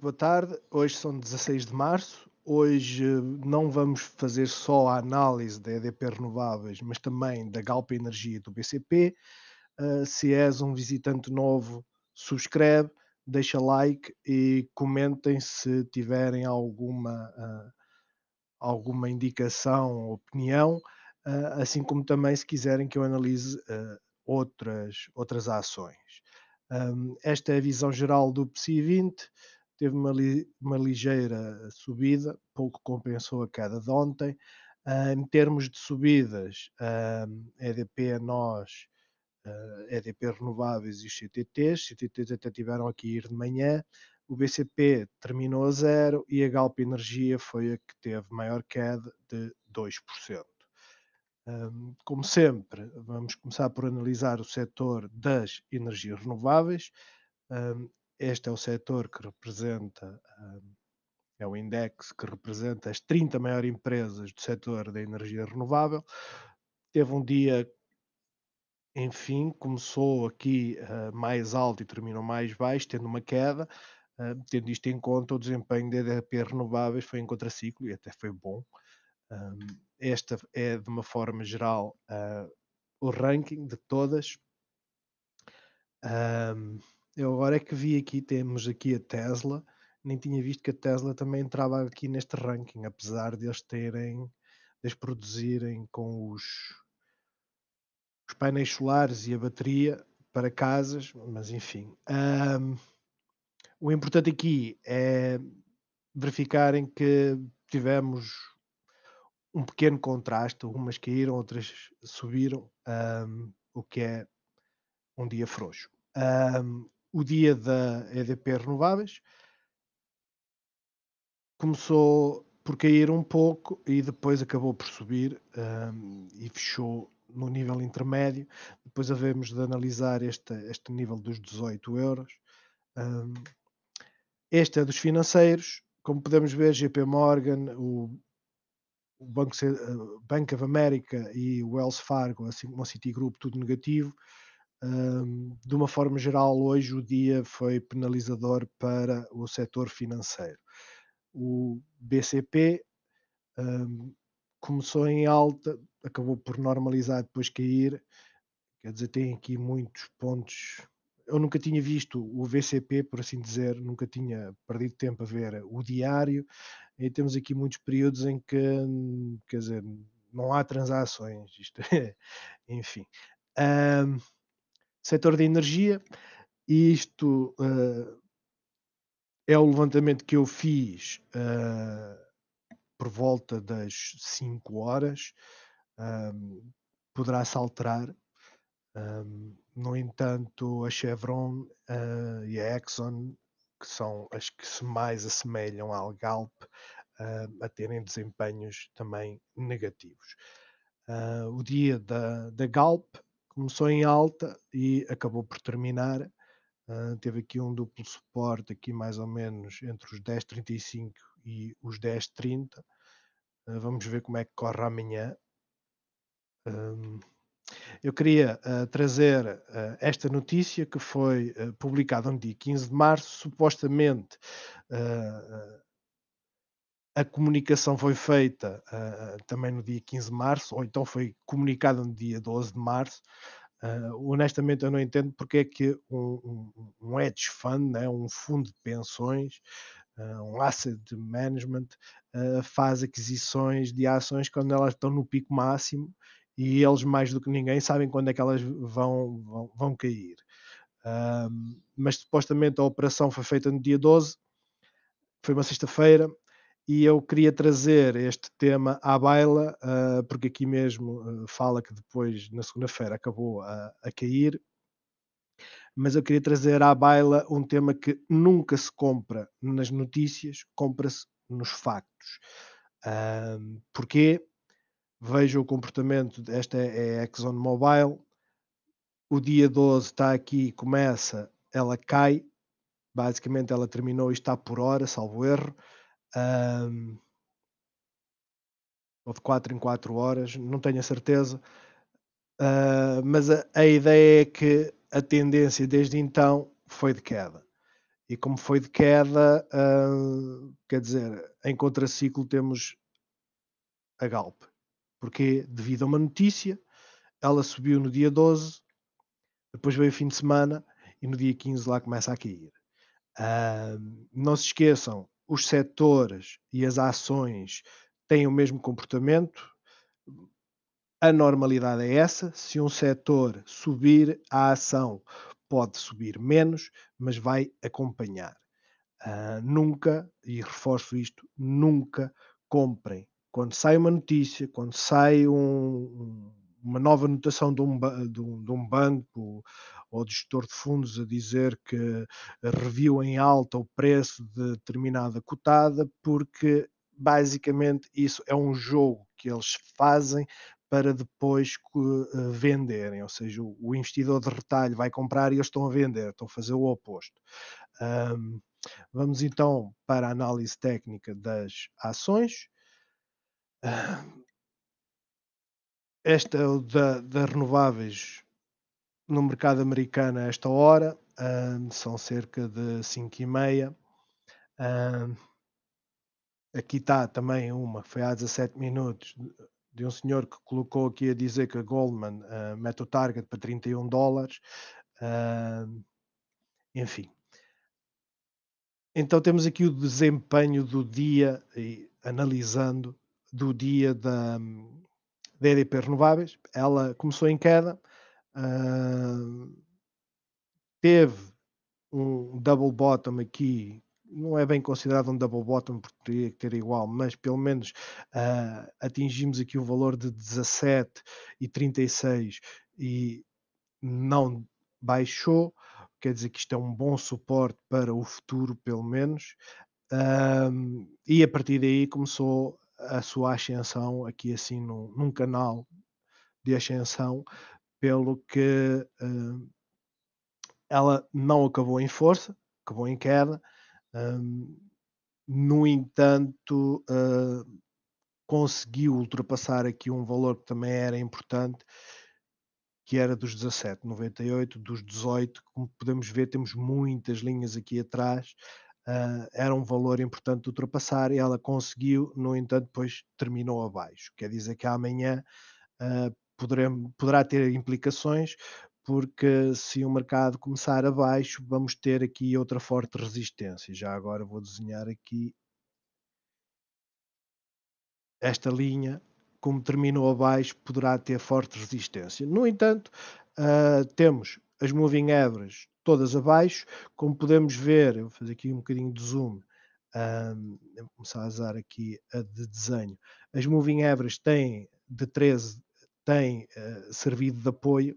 boa tarde, hoje são 16 de março. Hoje eh, não vamos fazer só a análise da EDP Renováveis, mas também da Galpa Energia e do BCP. Uh, eh, se és um visitante novo, subscreve, deixa like e comentem se tiverem alguma, uh, alguma indicação, opinião, uh, assim como também se quiserem que eu analise outras, outras ações. Um, ehm, esta é a visão geral do PSI 20 teve uma, li, uma ligeira subida, pouco compensou a queda de ontem. Uh, em termos de subidas, uh, ah, EDP a nós, uh, ah, EDP renováveis e os CTTs, CTTs até tiveram aqui ir de manhã, o BCP terminou a zero e a Galp Energia foi a que teve maior queda de 2%. Um, como sempre, vamos começar por analisar o setor das energias renováveis este é o setor que representa, hum, é o index que representa as 30 maiores empresas do setor da energia renovável. Teve um dia, enfim, começou aqui hum, mais alto e terminou mais baixo, tendo uma queda. Hum, tendo isto em conta, o desempenho da EDP Renováveis foi em contraciclo e até foi bom. esta é, de uma forma geral, o ranking de todas. Um, eu agora é que vi aqui, temos aqui a Tesla, nem tinha visto que a Tesla também entrava aqui neste ranking, apesar de eles terem, de produzirem com os, os painéis solares e a bateria para casas, mas enfim. Um, o importante aqui é verificarem que tivemos um pequeno contraste, algumas caíram, outras subiram, um, o que é um dia frouxo. Um, o dia da EDP Renováveis. Começou por cair um pouco e depois acabou por subir um, e fechou no nível intermédio. Depois havemos de analisar este, este nível dos 18 euros. Um, este é dos financeiros. Como podemos ver, JP Morgan, o, o Banco, eh, Bank of America e o Wells Fargo, assim como a Citigroup, tudo negativo. Um, de uma forma geral, hoje o dia foi penalizador para o setor financeiro. O BCP um, começou em alta, acabou por normalizar, depois cair. Quer dizer, tem aqui muitos pontos. Eu nunca tinha visto o VCP, por assim dizer, nunca tinha perdido tempo a ver o diário. E temos aqui muitos períodos em que, quer dizer, não há transações. Isto é, enfim. Um, setor de energia, e isto uh, é o levantamento que eu fiz uh, por volta das 5 horas. Um, ehm, Poderá-se alterar. Um, ehm, no entanto, a Chevron uh, e a Exxon, que são as que se mais assemelham à Galp, a terem desempenhos também negativos. o dia da, da Galp começou em alta e acabou por terminar. Uh, teve aqui um duplo suporte, aqui mais ou menos entre os 10,35 e os 10,30. Uh, ah, vamos ver como é que corre amanhã. Um, ah, eu queria uh, trazer uh, esta notícia que foi uh, publicada no dia 15 de março, supostamente a comunicação foi feita uh, também no dia 15 de março, ou então foi comunicada no dia 12 de março. Uh, honestamente, eu não entendo porque é que um, um, um hedge fund, né, um fundo de pensões, uh, um asset management, faz aquisições de ações quando elas estão no pico máximo e eles, mais do que ninguém, sabem quando é que elas vão, vão, vão cair. mas supostamente a operação foi feita no dia 12, foi uma sexta-feira, e eu queria trazer este tema à baila, uh, porque aqui mesmo uh, fala que depois, na segunda-feira, acabou a, a, cair. Mas eu queria trazer à baila um tema que nunca se compra nas notícias, compra-se nos factos. Uh, porquê? Veja o comportamento, esta é a é ExxonMobil, o dia 12 está aqui, começa, ela cai, basicamente ela terminou e está por hora, salvo erro um, ou de 4 em 4 horas, não tenho a certeza, uh, mas a, a ideia é que a tendência desde então foi de queda. E como foi de queda, uh, quer dizer, em contraciclo temos a Galp. Porque, devido a uma notícia, ela subiu no dia 12, depois veio o fim de semana e no dia 15 lá começa a cair. Uh, não se esqueçam, os setores e as ações têm o mesmo comportamento, a normalidade é essa. Se um setor subir, a ação pode subir menos, mas vai acompanhar. Uh, nunca, e reforço isto, nunca comprem. Quando sai uma notícia, quando sai um, um uma nova notação de um, de um, de um banco ou de gestor de fundos a dizer que reviu em alta o preço de determinada cotada, porque basicamente isso é um jogo que eles fazem para depois eh, venderem, ou seja, o investidor de retalho vai comprar e eles estão a vender, estão a fazer o oposto. Um, vamos então para a análise técnica das ações. Um, ah, esta é da, das renováveis no mercado americano a esta hora um, são cerca de 5 e meia um, aqui está também uma que foi há 17 minutos de um senhor que colocou aqui a dizer que a Goldman uh, mete o target para 31 dólares enfim então temos aqui o desempenho do dia e analisando do dia da, da EDP Renováveis. Ela começou em queda, uh, teve um double bottom aqui, não é bem considerado um double bottom porque teria que ter igual, mas pelo menos uh, atingimos aqui o valor de 17 e 36 e não baixou, quer dizer que isto é um bom suporte para o futuro, pelo menos. Um, e a partir daí começou a sua ascensão aqui assim num, num canal de ascensão, pelo que uh, ela não acabou em força, acabou em queda. Um, no entanto, uh, conseguiu ultrapassar aqui um valor que também era importante, que era dos 17,98, dos 18, como podemos ver, temos muitas linhas aqui atrás, uh, era um valor importante de ultrapassar e ela conseguiu, no entanto, depois terminou abaixo. Quer dizer que amanhã uh, ah, poderá, poderá ter implicações, porque se o mercado começar abaixo, vamos ter aqui outra forte resistência. Já agora vou desenhar aqui esta linha, como terminou abaixo, poderá ter forte resistência. No entanto, uh, temos as moving averages todas abaixo, como podemos ver, eu vou fazer aqui um bocadinho de zoom, um, vou começar a usar aqui a de desenho. As moving average têm, de 13, têm uh, servido de apoio,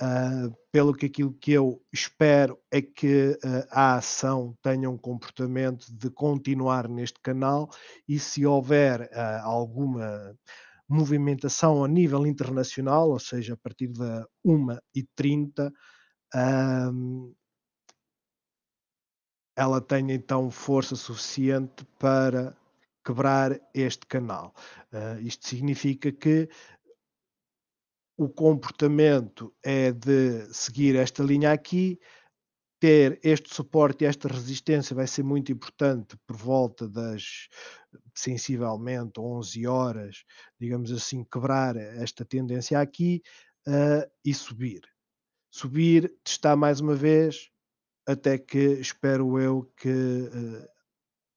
uh, pelo que aquilo que eu espero é que uh, a ação tenha um comportamento de continuar neste canal e se houver ah, alguma movimentação a nível internacional, ou seja, a partir da 1h30, um, ela tenha então força suficiente para quebrar este canal. Uh, isto significa que o comportamento é de seguir esta linha aqui, ter este suporte e esta resistência vai ser muito importante por volta das sensivelmente 11 horas, digamos assim, quebrar esta tendência aqui uh, e subir subir, testar mais uma vez, até que espero eu que uh,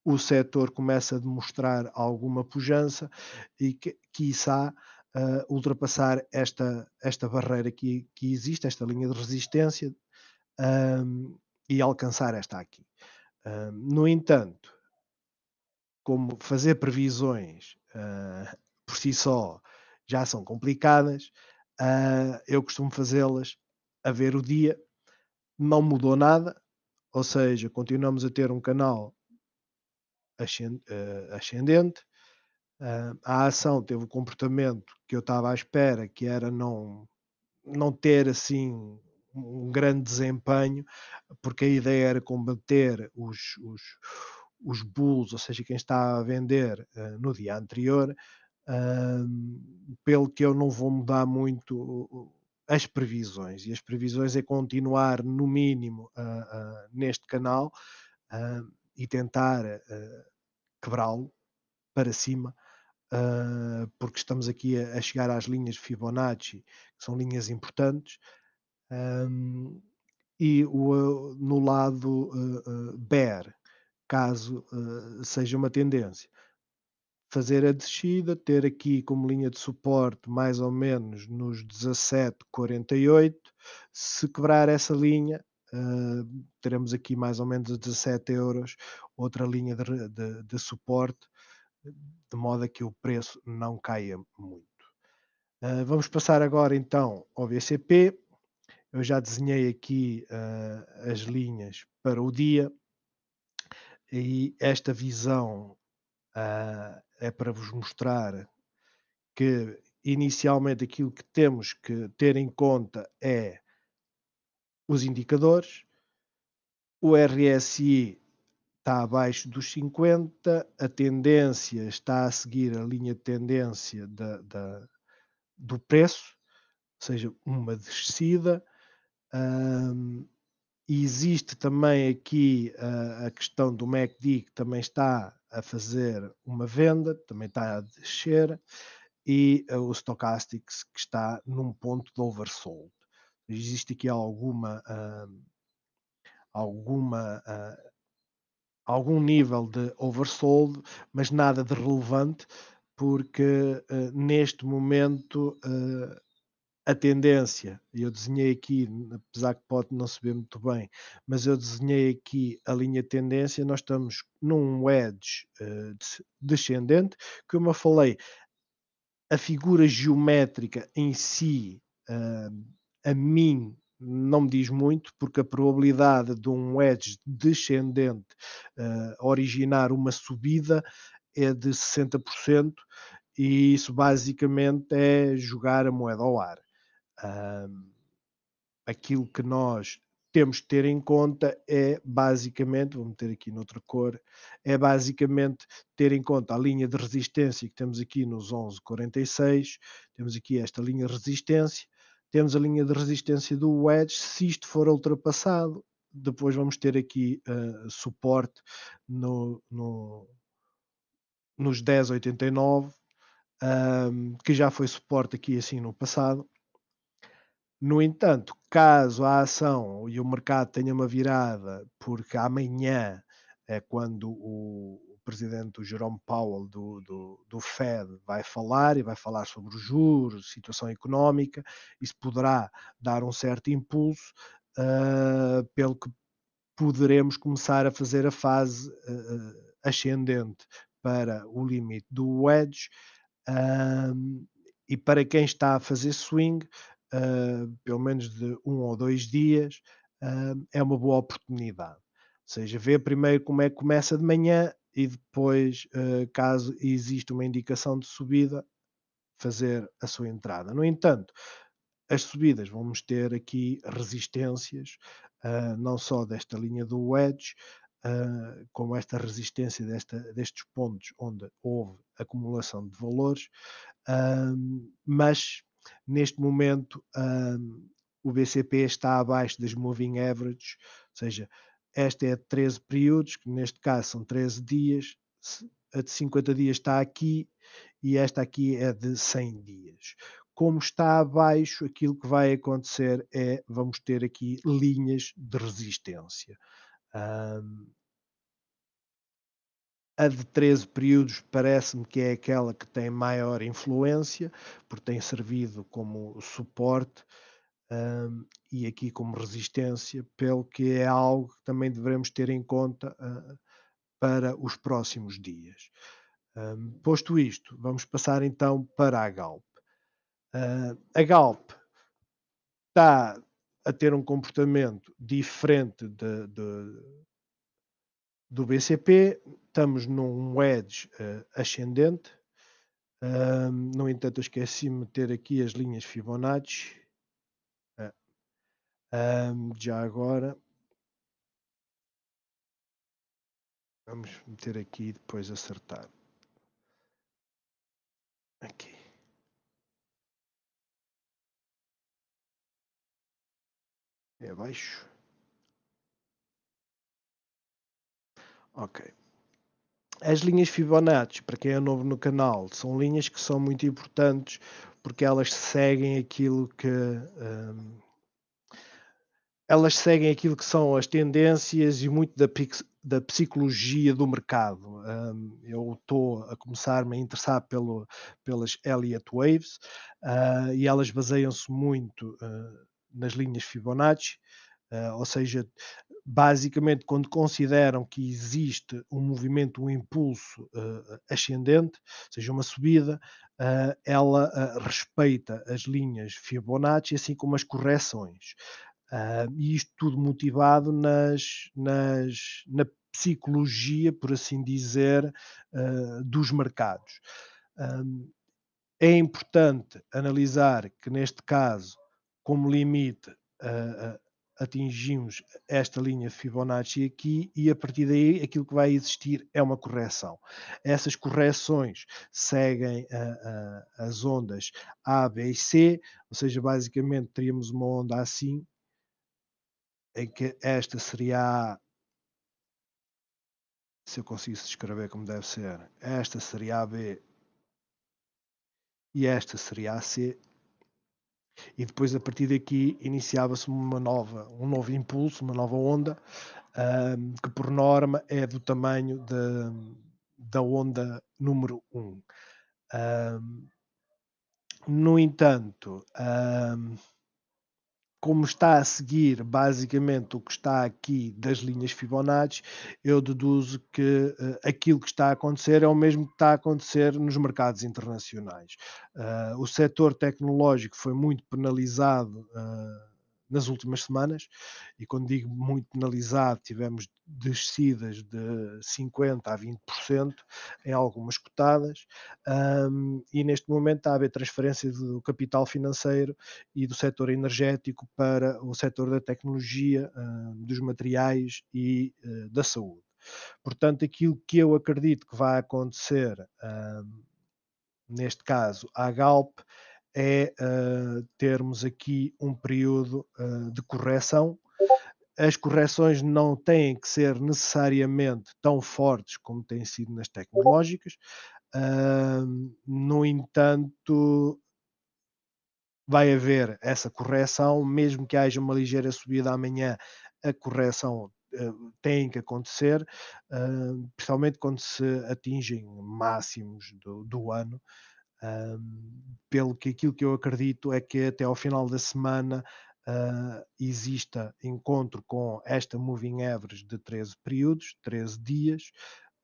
o setor comece a demonstrar alguma pujança e que, quiçá, uh, ultrapassar esta, esta barreira que, que existe, esta linha de resistência, um, ehm, e alcançar esta aqui. Um, ehm, no entanto, como fazer previsões uh, por si só já são complicadas, uh, eu costumo fazê-las a ver o dia, não mudou nada, ou seja, continuamos a ter um canal eh, ascendente, eh, a ação teve o comportamento que eu estava à espera, que era não, não ter assim um grande desempenho, porque a ideia era combater os, os, os bulls, ou seja, quem está a vender eh, no dia anterior, pelo que eu não vou mudar muito as previsões. E as previsões é continuar, no mínimo, uh, uh, neste canal uh, e tentar eh, quebrá-lo para cima, eh, porque estamos aqui a, a, chegar às linhas Fibonacci, que são linhas importantes. Um, e o, eh, no lado bear, caso seja uma tendência, fazer a descida, ter aqui como linha de suporte mais ou menos nos 17,48. Se quebrar essa linha, uh, teremos aqui mais ou menos a 17 euros, outra linha de, de, de suporte, de modo a que o preço não caia muito. Uh, vamos passar agora então ao VCP. Eu já desenhei aqui uh, as linhas para o dia e esta visão uh, é para vos mostrar que inicialmente aquilo que temos que ter em conta é os indicadores. O RSI está abaixo dos 50, a tendência está a seguir a linha de tendência da, da do preço, ou seja, uma descida. Um, existe também aqui a, ah, a questão do MACD, que também está a fazer uma venda, também está a descer, e eh, o Stochastics que está num ponto de oversold. Existe aqui alguma, hum, alguma ah, algum nível de oversold, mas nada de relevante, porque uh, neste momento uh, a tendência, eu desenhei aqui, apesar que pode não se ver muito bem, mas eu desenhei aqui a linha tendência, nós estamos num wedge uh, eh, descendente, que como eu falei, a figura geométrica em si, uh, a mim, não me diz muito, porque a probabilidade de um wedge descendente uh, originar uma subida é de 60%, e isso basicamente é jogar a moeda ao ar aquilo que nós temos que ter em conta é basicamente, vou meter aqui noutra cor, é basicamente ter em conta a linha de resistência que temos aqui nos 1146, temos aqui esta linha de resistência, temos a linha de resistência do wedge, se isto for ultrapassado, depois vamos ter aqui uh, suporte no, no, nos 1089, que já foi suporte aqui assim no passado, no entanto, caso a ação e o mercado tenha uma virada, porque amanhã é quando o presidente Jerome Powell do, do, do Fed vai falar e vai falar sobre os juros, situação económica, isso poderá dar um certo impulso, uh, pelo que poderemos começar a fazer a fase uh, ascendente para o limite do wedge. Uh, e para quem está a fazer swing, ah, pelo menos de um ou dois dias, uh, é uma boa oportunidade. Ou seja, ver primeiro como é que começa de manhã e depois, uh, caso exista uma indicação de subida, fazer a sua entrada. No entanto, as subidas vamos ter aqui resistências, não só desta linha do wedge, Uh, como esta resistência desta, destes pontos onde houve acumulação de valores, uh, mas Neste momento, um, o BCP está abaixo das moving averages, ou seja, esta é de 13 períodos, que neste caso são 13 dias, a de 50 dias está aqui e esta aqui é de 100 dias. Como está abaixo, aquilo que vai acontecer é vamos ter aqui linhas de resistência. Um, a de 13 períodos parece-me que é aquela que tem maior influência, porque tem servido como suporte um, e aqui como resistência, pelo que é algo que também devemos ter em conta uh, para os próximos dias. Um, posto isto, vamos passar então para a Galp. Uh, a Galp está a ter um comportamento diferente de, de do BCP, estamos num wedge uh, ascendente. Uh, no entanto, esqueci-me de meter aqui as linhas Fibonacci. Uh, já agora. Vamos meter aqui e depois acertar. Aqui. É abaixo. Ok. As linhas Fibonacci, para quem é novo no canal, são linhas que são muito importantes porque elas seguem aquilo que. Um, elas seguem aquilo que são as tendências e muito da, da psicologia do mercado. Um, eu estou a começar-me a interessar pelo, pelas Elliott Waves uh, e elas baseiam-se muito uh, nas linhas Fibonacci. Uh, ou seja, basicamente, quando consideram que existe um movimento, um impulso uh, ascendente, ou seja, uma subida, uh, ela respeita as linhas Fibonacci, assim como as correções. e isto tudo motivado nas, nas, na psicologia, por assim dizer, dos mercados. é importante analisar que, neste caso, como limite, atingimos esta linha Fibonacci aqui e a partir daí aquilo que vai existir é uma correção. Essas correções seguem a, ah, a, ah, as ondas A, B e C, ou seja, basicamente teríamos uma onda assim, em que esta seria A, se eu consigo descrever como deve ser, esta seria a B e esta seria a C e depois, a partir daqui, iniciava-se uma nova, um novo impulso, uma nova onda, que por norma é do tamanho da da onda número 1. Um. no entanto, como está a seguir basicamente o que está aqui das linhas Fibonacci, eu deduzo que uh, aquilo que está a acontecer é o mesmo que está a acontecer nos mercados internacionais. Uh, o setor tecnológico foi muito penalizado eh, nas últimas semanas, e quando digo muito penalizado, tivemos descidas de 50% a 20% em algumas cotadas, um, e neste momento há a haver transferência do capital financeiro e do setor energético para o setor da tecnologia, um, dos materiais e uh, da saúde. Portanto, aquilo que eu acredito que vai acontecer. Um, neste caso à Galp, é uh, termos aqui um período uh, de correção. As correções não têm que ser necessariamente tão fortes como têm sido nas tecnológicas. Uh, no entanto, vai haver essa correção, mesmo que haja uma ligeira subida amanhã, a correção tem que acontecer, uh, principalmente quando se atingem máximos do, do ano. Um, pelo que aquilo que eu acredito é que até ao final da semana uh, exista encontro com esta Moving Average de 13 períodos, 13 dias,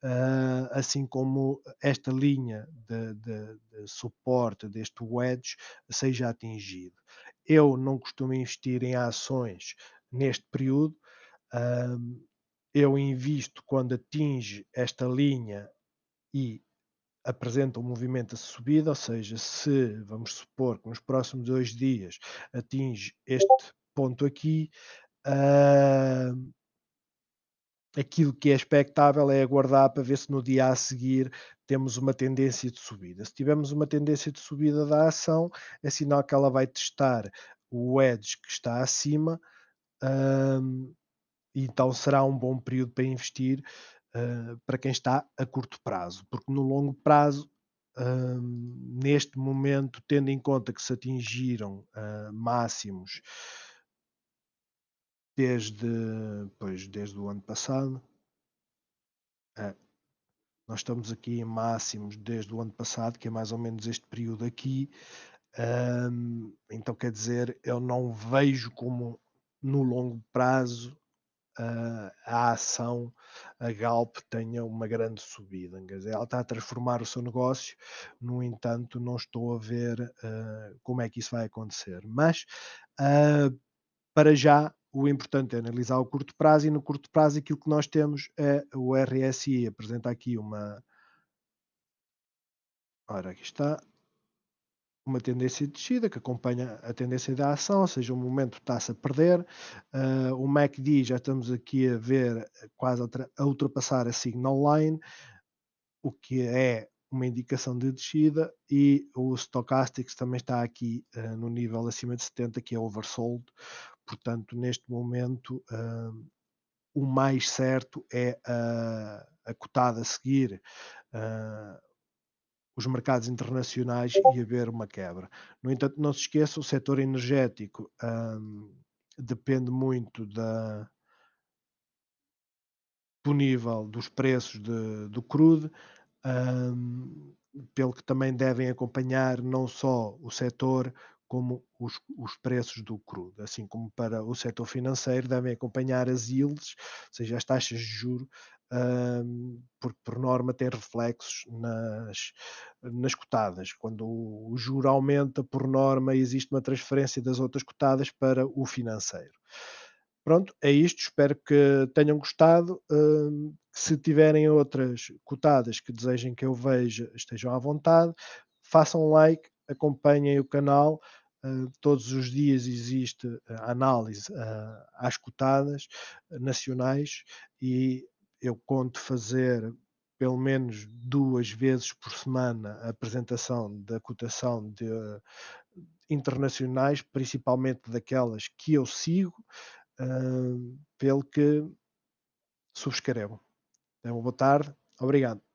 uh, assim como esta linha de, de, de suporte deste wedge seja atingida. Eu não costumo investir em ações neste período. eu invisto quando atinge esta linha e apresenta um movimento de subida, ou seja, se vamos supor que nos próximos dois dias atinge este ponto aqui, uh, aquilo que é expectável é aguardar para ver se no dia a seguir temos uma tendência de subida. Se tivermos uma tendência de subida da ação, é sinal que ela vai testar o edge que está acima. Uh, então será um bom período para investir ah, para quem está a curto prazo, porque no longo prazo, uh, neste momento, tendo em conta que se atingiram ah, máximos desde, pois, desde o ano passado, nós estamos aqui em máximos desde o ano passado, que é mais ou menos este período aqui. Um, então, quer dizer, eu não vejo como no longo prazo ah, a ação, a Galp, tenha uma grande subida. Ela está a transformar o seu negócio, no entanto, não estou a ver uh, como é que isso vai acontecer. Mas, uh, para já, o importante é analisar o curto prazo e no curto prazo aquilo que nós temos é o RSI. Apresenta aqui uma. Ora, aqui está uma tendência de descida que acompanha a tendência da ação, ou seja, o momento está-se a perder. Uh, o MACD já estamos aqui a ver eh, quase a ultrapassar a signal line, o que é uma indicação de descida e o Stochastics também está aqui uh, no nível acima de 70 que é oversold, portanto neste momento uh, o mais certo é a cotada a seguir ah, os mercados internacionais e haver uma quebra. No entanto, não se esqueça, o setor energético hum, depende muito da, do nível dos preços de, do crudo, hum, pelo que também devem acompanhar não só o setor, como os, os, preços do crudo, assim como para o setor financeiro devem acompanhar as yields, ou seja, as taxas de juro, um, porque por norma tem reflexos nas, nas cotadas. Quando o, o juro aumenta, por norma existe uma transferência das outras cotadas para o financeiro. Pronto, é isto. Espero que tenham gostado. Um, se tiverem outras cotadas que desejem que eu veja, estejam à vontade. Façam like, acompanhem o canal eh, todos os dias existe eh, análise eh, às cotadas nacionais e eu conto fazer pelo menos duas vezes por semana a apresentação da cotação de, internacionais, principalmente daquelas que eu sigo, pelo que subscrevo. Então, boa tarde, obrigado.